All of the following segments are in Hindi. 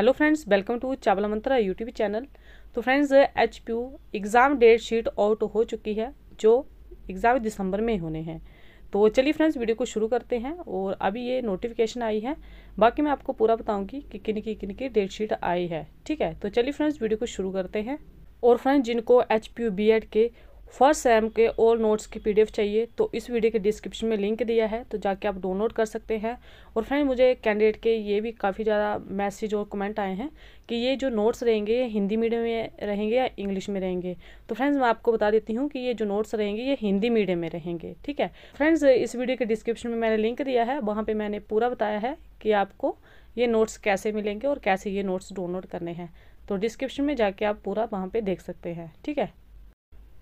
hello friends welcome to Chawla Mantra YouTube channel तो friends H P U exam date sheet out हो चुकी है जो एग्ज़ाम दिसंबर में होने हैं तो चलिए फ्रेंड्स वीडियो को शुरू करते हैं और अभी ये नोटिफिकेशन आई है बाकी मैं आपको पूरा बताऊंगी कि किन की किन की डेट शीट आई है ठीक है तो चलिए फ्रेंड्स वीडियो को शुरू करते हैं और फ्रेंड्स जिनको H P U B Ed के फर्स्ट सेम के ऑल नोट्स की पीडीएफ चाहिए तो इस वीडियो के डिस्क्रिप्शन में लिंक दिया है तो जाके आप डाउनलोड कर सकते हैं और फ्रेंड मुझे कैंडिडेट के ये भी काफ़ी ज़्यादा मैसेज और कमेंट आए हैं कि ये जो नोट्स रहेंगे ये हिंदी मीडियम में रहेंगे या इंग्लिश में रहेंगे तो फ्रेंड्स मैं आपको बता देती हूँ कि ये जो नोट्स रहेंगे ये हिंदी मीडियम में रहेंगे ठीक है फ्रेंड्स इस वीडियो के डिस्क्रिप्शन में मैंने लिंक दिया है वहाँ पर मैंने पूरा बताया है कि आपको ये नोट्स कैसे मिलेंगे और कैसे ये नोट्स डाउनलोड करने हैं तो डिस्क्रिप्शन में जाके आप पूरा वहाँ पर देख सकते हैं ठीक है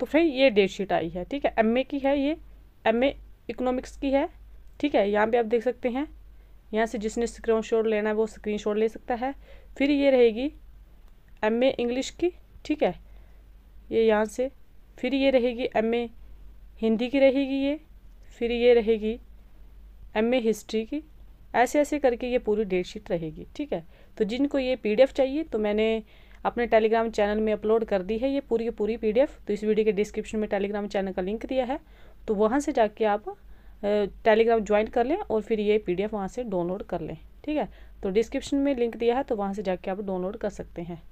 तो फ्रेंड ये डेट शीट आई है ठीक है एम की है ये एम इकोनॉमिक्स की है ठीक है यहाँ पर आप देख सकते हैं यहाँ से जिसने स्क्रीन शॉट लेना है वो स्क्रीन शॉट ले सकता है फिर ये रहेगी एम इंग्लिश की ठीक है ये यहाँ से फिर ये रहेगी एम हिंदी की रहेगी ये फिर ये रहेगी एम हिस्ट्री की ऐसे ऐसे करके ये पूरी डेट शीट रहेगी ठीक है तो जिनको ये पीडीएफ चाहिए तो मैंने अपने टेलीग्राम चैनल में अपलोड कर दी है ये पूरी पूरी पी तो इस वीडियो के डिस्क्रिप्शन में टेलीग्राम चैनल का लिंक दिया है तो वहाँ से जाके आप टेलीग्राम ज्वाइन कर लें और फिर ये पी डी वहाँ से डाउनलोड कर लें ठीक है तो डिस्क्रिप्शन में लिंक दिया है तो वहाँ से जाके आप डाउनलोड कर सकते हैं